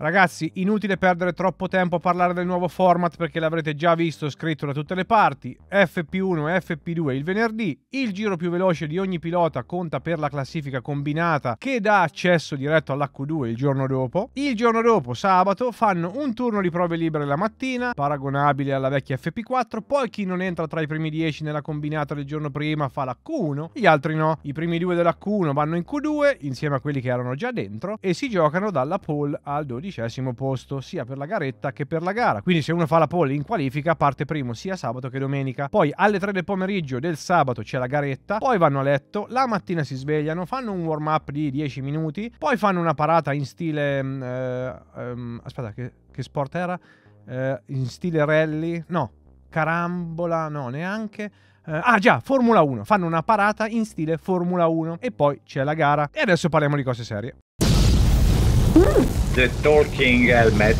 Ragazzi, inutile perdere troppo tempo a parlare del nuovo format perché l'avrete già visto scritto da tutte le parti. FP1 e FP2 il venerdì, il giro più veloce di ogni pilota conta per la classifica combinata che dà accesso diretto all'H2 il giorno dopo. Il giorno dopo, sabato, fanno un turno di prove libere la mattina, paragonabile alla vecchia FP4, poi chi non entra tra i primi 10 nella combinata del giorno prima fa la Q1, gli altri no. I primi due della Q1 vanno in Q2 insieme a quelli che erano già dentro e si giocano dalla pole al 12 dodicesimo posto sia per la garetta che per la gara. Quindi se uno fa la pole in qualifica parte primo sia sabato che domenica. Poi alle 3 del pomeriggio del sabato c'è la garetta, poi vanno a letto, la mattina si svegliano, fanno un warm up di 10 minuti, poi fanno una parata in stile... Mm, eh, ehm, aspetta, che, che, sport era? Eh, in stile rally? No, carambola, no, neanche. Eh, ah già, Formula 1, fanno una parata in stile Formula 1 e poi c'è la gara. E adesso parliamo di cose serie. Mm. the talking helmet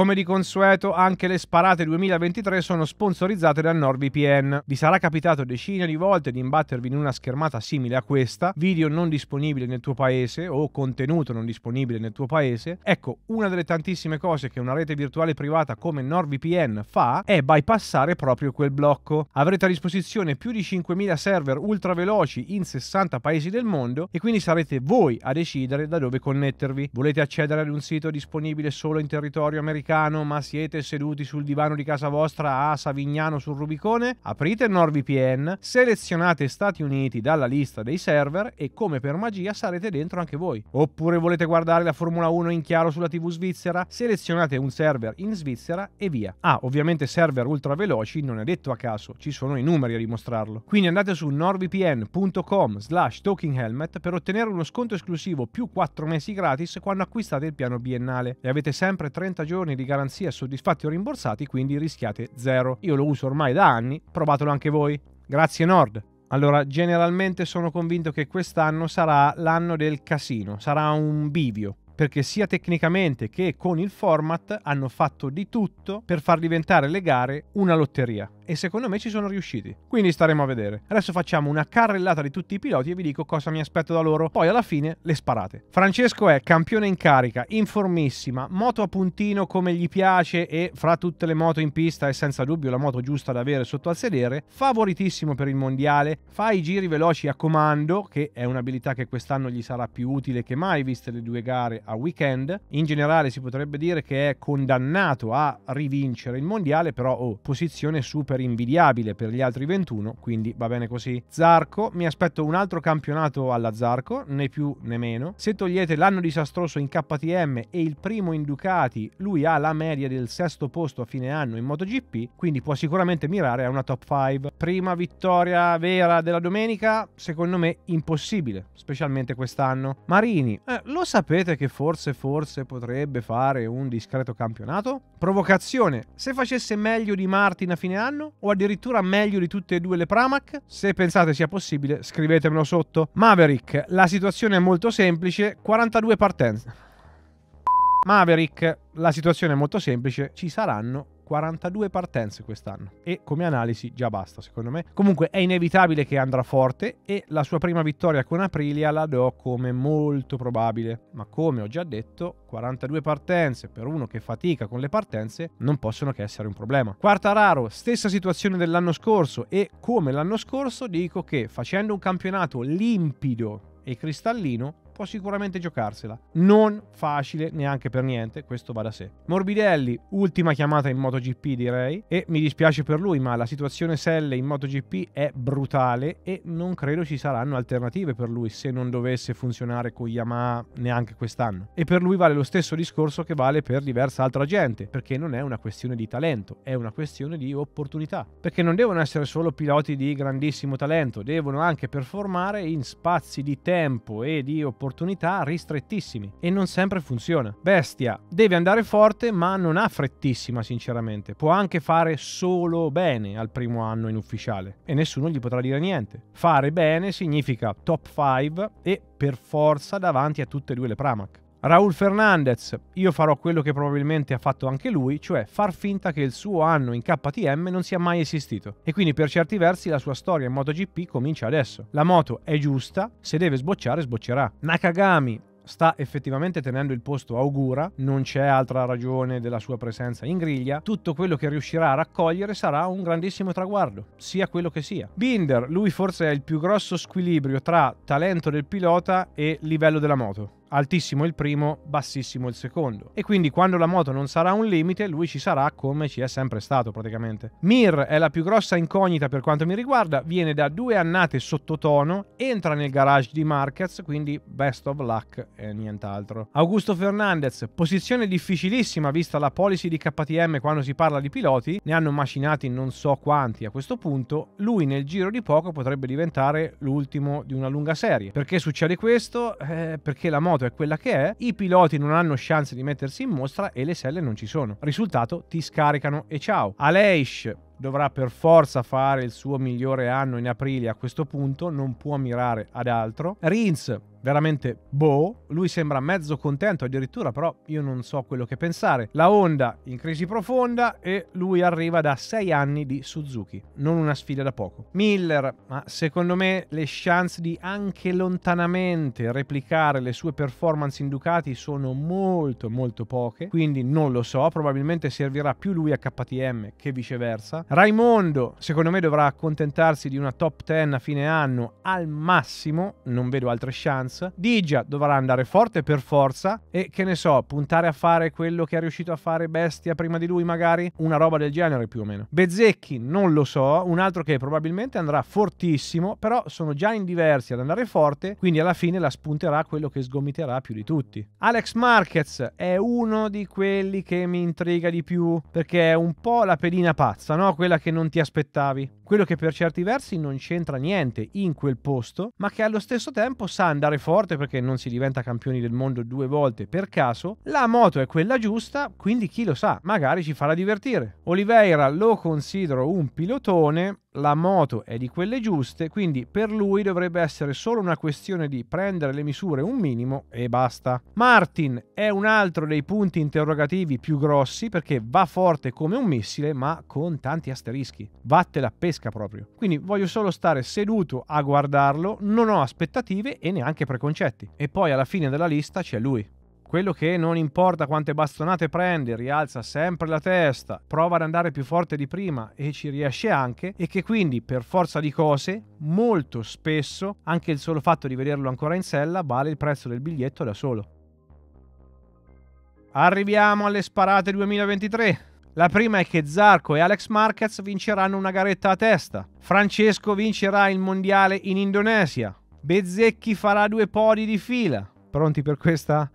Come di consueto, anche le sparate 2023 sono sponsorizzate dal NordVPN. Vi sarà capitato decine di volte di imbattervi in una schermata simile a questa, video non disponibile nel tuo paese o contenuto non disponibile nel tuo paese. Ecco, una delle tantissime cose che una rete virtuale privata come NordVPN fa è bypassare proprio quel blocco. Avrete a disposizione più di 5.000 server ultraveloci in 60 paesi del mondo e quindi sarete voi a decidere da dove connettervi. Volete accedere ad un sito disponibile solo in territorio americano? Vaticano, ma siete seduti sul divano di casa vostra a Savignano sul Rubicone? Aprite NordVPN, selezionate Stati Uniti dalla lista dei server e come per magia sarete dentro anche voi. Oppure volete guardare la Formula 1 in chiaro sulla TV svizzera? Selezionate un server in Svizzera e via. Ah, ovviamente server ultra veloci, non è detto a caso, ci sono i numeri a dimostrarlo. Quindi andate su nordvpn.com slash talkinghelmet per ottenere uno sconto esclusivo più 4 mesi gratis quando acquistate il piano biennale e avete sempre 30 giorni giorni di garanzia soddisfatti o rimborsati, quindi rischiate zero. Io lo uso ormai da anni, provatelo anche voi. Grazie Nord. Allora, generalmente sono convinto che quest'anno sarà l'anno del casino, sarà un bivio perché sia tecnicamente che con il format hanno fatto di tutto per far diventare le gare una lotteria e secondo me ci sono riusciti. Quindi staremo a vedere. Adesso facciamo una carrellata di tutti i piloti e vi dico cosa mi aspetto da loro, poi alla fine le sparate. Francesco è campione in carica, informissima, moto a puntino come gli piace e fra tutte le moto in pista è senza dubbio la moto giusta da avere sotto al sedere, favoritissimo per il mondiale, fa i giri veloci a comando, che è un'abilità che quest'anno gli sarà più utile che mai viste le due gare a weekend. In generale si potrebbe dire che è condannato a rivincere il mondiale, però oh, posizione super invidiabile per gli altri 21, quindi va bene così. Zarco, mi aspetto un altro campionato alla Zarco, né più né meno. Se togliete l'anno disastroso in KTM e il primo in Ducati, lui ha la media del sesto posto a fine anno in MotoGP, quindi può sicuramente mirare a una top 5. Prima vittoria vera della domenica, secondo me impossibile, specialmente quest'anno. Marini, eh, lo sapete che forse, forse potrebbe fare un discreto campionato? Provocazione, se facesse meglio di Martin a fine anno o addirittura meglio di tutte e due le Pramac? Se pensate sia possibile scrivetemelo sotto. Maverick, la situazione è molto semplice, 42 partenze. Maverick, la situazione è molto semplice, ci saranno 42 partenze quest'anno e come analisi già basta secondo me. Comunque è inevitabile che andrà forte e la sua prima vittoria con Aprilia la do come molto probabile, ma come ho già detto 42 partenze per uno che fatica con le partenze non possono che essere un problema. Quarta Raro, stessa situazione dell'anno scorso e come l'anno scorso dico che facendo un campionato limpido e cristallino può sicuramente giocarsela. Non facile neanche per niente, questo va da sé. Morbidelli, ultima chiamata in MotoGP direi, e mi dispiace per lui, ma la situazione Selle in MotoGP è brutale e non credo ci saranno alternative per lui se non dovesse funzionare con Yamaha neanche quest'anno. E per lui vale lo stesso discorso che vale per diversa altra gente, perché non è una questione di talento, è una questione di opportunità. Perché non devono essere solo piloti di grandissimo talento, devono anche performare in spazi di tempo e di opportunità opportunità ristrettissimi e non sempre funziona. Bestia deve andare forte ma non ha frettissima sinceramente, può anche fare solo bene al primo anno in ufficiale e nessuno gli potrà dire niente. Fare bene significa top 5 e per forza davanti a tutte e due le Pramac. Raul Fernandez, io farò quello che probabilmente ha fatto anche lui, cioè far finta che il suo anno in KTM non sia mai esistito. E quindi per certi versi la sua storia in MotoGP comincia adesso. La moto è giusta, se deve sbocciare sboccerà. Nakagami, sta effettivamente tenendo il posto a Augura, non c'è altra ragione della sua presenza in griglia, tutto quello che riuscirà a raccogliere sarà un grandissimo traguardo, sia quello che sia. Binder, lui forse è il più grosso squilibrio tra talento del pilota e livello della moto altissimo il primo, bassissimo il secondo. E quindi quando la moto non sarà un limite, lui ci sarà come ci è sempre stato praticamente. Mir è la più grossa incognita per quanto mi riguarda, viene da due annate sottotono, entra nel garage di Marquez, quindi best of luck e nient'altro. Augusto Fernandez, posizione difficilissima vista la policy di KTM quando si parla di piloti, ne hanno macinati non so quanti a questo punto, lui nel giro di poco potrebbe diventare l'ultimo di una lunga serie. Perché succede questo? Eh, perché la moto moto è quella che è, i piloti non hanno chance di mettersi in mostra e le selle non ci sono. Risultato, ti scaricano e ciao. Aleish dovrà per forza fare il suo migliore anno in aprile a questo punto, non può mirare ad altro. Rins veramente boh, lui sembra mezzo contento addirittura, però io non so quello che pensare. La Honda in crisi profonda e lui arriva da sei anni di Suzuki, non una sfida da poco. Miller, ma secondo me le chance di anche lontanamente replicare le sue performance in Ducati sono molto molto poche, quindi non lo so, probabilmente servirà più lui a KTM che viceversa. Raimondo, secondo me, dovrà accontentarsi di una top 10 a fine anno al massimo, non vedo altre chance. Digia dovrà andare forte per forza e che ne so, puntare a fare quello che è riuscito a fare Bestia prima di lui, magari una roba del genere più o meno. Bezzecchi, non lo so, un altro che probabilmente andrà fortissimo, però sono già in diversi ad andare forte, quindi alla fine la spunterà quello che sgomiterà più di tutti. Alex Marquez è uno di quelli che mi intriga di più perché è un po' la pedina pazza, no? quella che non ti aspettavi quello che per certi versi non c'entra niente in quel posto, ma che allo stesso tempo sa andare forte perché non si diventa campioni del mondo due volte per caso, la moto è quella giusta, quindi chi lo sa, magari ci farà divertire. Oliveira lo considero un pilotone, la moto è di quelle giuste, quindi per lui dovrebbe essere solo una questione di prendere le misure un minimo e basta. Martin è un altro dei punti interrogativi più grossi perché va forte come un missile ma con tanti asterischi. Vatte la pesca pesca proprio. Quindi voglio solo stare seduto a guardarlo, non ho aspettative e neanche preconcetti. E poi alla fine della lista c'è lui. Quello che non importa quante bastonate prende, rialza sempre la testa, prova ad andare più forte di prima e ci riesce anche, e che quindi per forza di cose, molto spesso, anche il solo fatto di vederlo ancora in sella vale il prezzo del biglietto da solo. Arriviamo alle sparate 2023. La prima è che Zarco e Alex Marquez vinceranno una garetta a testa. Francesco vincerà il mondiale in Indonesia. Bezzecchi farà due podi di fila. Pronti per questa?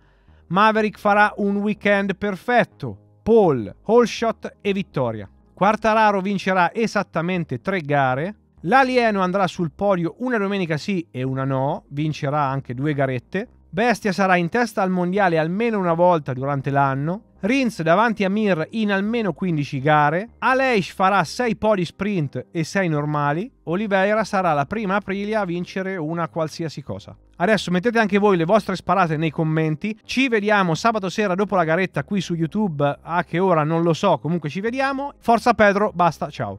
Maverick farà un weekend perfetto. Paul, Holshot e vittoria. Quartararo vincerà esattamente tre gare. L'alieno andrà sul podio una domenica sì e una no, vincerà anche due garette. Bestia sarà in testa al mondiale almeno una volta durante l'anno. Rins davanti a Mir in almeno 15 gare, Aleish farà 6 podi sprint e 6 normali, Oliveira sarà la prima Aprilia a vincere una qualsiasi cosa. Adesso mettete anche voi le vostre sparate nei commenti. Ci vediamo sabato sera dopo la garetta qui su YouTube. A che ora non lo so, comunque ci vediamo. Forza Pedro, basta, ciao.